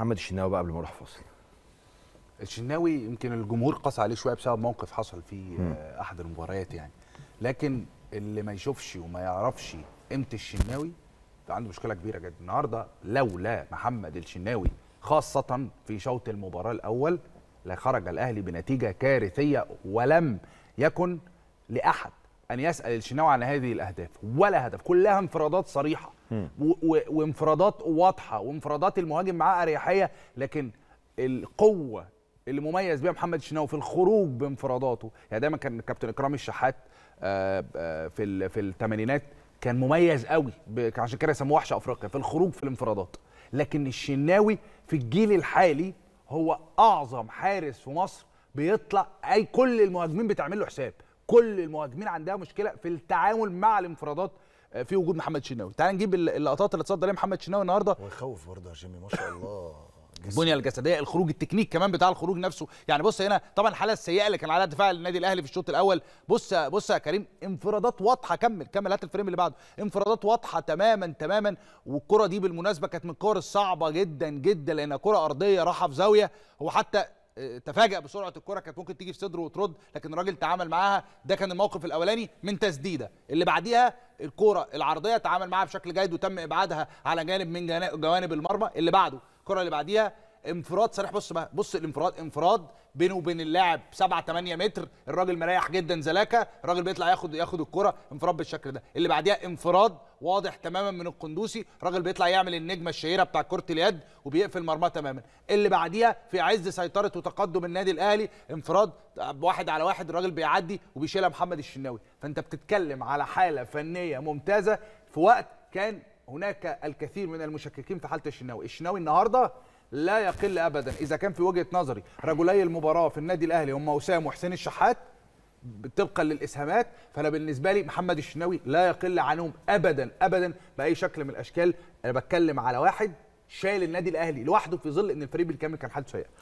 محمد الشناوي بقى قبل ما اروح فاصل الشناوي يمكن الجمهور قاس عليه شويه بسبب موقف حصل في آه، احد المباريات يعني لكن اللي ما يشوفش وما يعرفش قيمه الشناوي عنده مشكله كبيره جدا النهارده لولا محمد الشناوي خاصه في شوط المباراه الاول لخرج الاهلي بنتيجه كارثيه ولم يكن لاحد ان يسال الشناوي عن هذه الاهداف ولا هدف كلها انفرادات صريحه وانفرادات واضحه وانفرادات المهاجم معاه اريحيه لكن القوه اللي مميز بيها محمد الشناوي في الخروج بانفراداته يعني دايما كان كابتن اكرام الشحات آه، آه، في في الثمانينات كان مميز قوي عشان كده سموه وحش افريقيا في الخروج في الانفرادات لكن الشناوي في الجيل الحالي هو اعظم حارس في مصر بيطلع اي كل المهاجمين بتعمل له حساب كل المهاجمين عندها مشكله في التعامل مع الانفرادات آه، في وجود محمد شناوي تعال نجيب اللقطات اللي اتصدى ليها محمد شناوي النهارده ويخوف برضه يا جيمي ما شاء الله البنيه الجسديه الخروج التكنيك كمان بتاع الخروج نفسه يعني بص هنا طبعا الحاله السيئه اللي كان عليها دفاع النادي الاهلي في الشوط الاول بص بص يا كريم انفرادات واضحه كمل كمل هات الفريم اللي بعده انفرادات واضحه تماما تماما والكره دي بالمناسبه كانت من الكور الصعبه جدا جدا لانها كره ارضيه راحه في زاويه هو حتى تفاجأ بسرعه الكره كانت ممكن تيجي في صدره وترد لكن الراجل تعامل معاها ده كان الموقف الاولاني من تسديده اللي بعديها الكره العرضيه تعامل معاها بشكل جيد وتم ابعادها على جانب من جوانب المرمى اللي بعده الكره اللي بعديها انفراد صريح بص بقى بص الانفراد انفراد بينه وبين اللاعب 7 8 متر الراجل مريح جدا زلاكا الراجل بيطلع ياخد ياخد الكره انفراد بالشكل ده اللي بعديها انفراد واضح تماما من القندوسي الراجل بيطلع يعمل النجمه الشهيره بتاع كره اليد وبيقفل مرماه تماما اللي بعديها في عز سيطره وتقدم النادي الاهلي انفراد واحد على واحد الراجل بيعدي وبيشيلها محمد الشناوي فانت بتتكلم على حاله فنيه ممتازه في وقت كان هناك الكثير من المشككين في حاله الشناوي الشناوي النهارده لا يقل ابدا اذا كان في وجهه نظري رجلي المباراه في النادي الاهلي هم وسام وحسين الشحات طبقا للاسهامات فانا بالنسبه لي محمد الشناوي لا يقل عنهم ابدا ابدا باي شكل من الاشكال انا بتكلم على واحد شايل النادي الاهلي لوحده في ظل ان الفريق بالكامل كان حالته سيئه